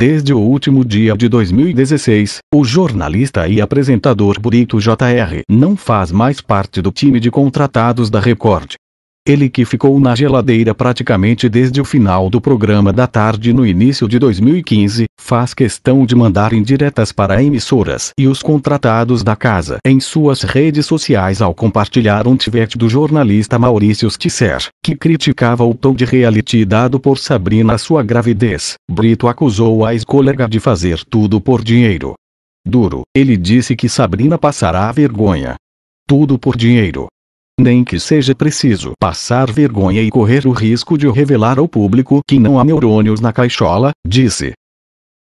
Desde o último dia de 2016, o jornalista e apresentador Burito Jr. não faz mais parte do time de contratados da Record. Ele que ficou na geladeira praticamente desde o final do programa da tarde no início de 2015, faz questão de mandar indiretas para emissoras e os contratados da casa em suas redes sociais ao compartilhar um tweet do jornalista Maurício Stisser, que criticava o tom de reality dado por Sabrina à sua gravidez. Brito acusou a ex-colega de fazer tudo por dinheiro. Duro, ele disse que Sabrina passará vergonha. Tudo por dinheiro. Nem que seja preciso passar vergonha e correr o risco de revelar ao público que não há neurônios na caixola, disse.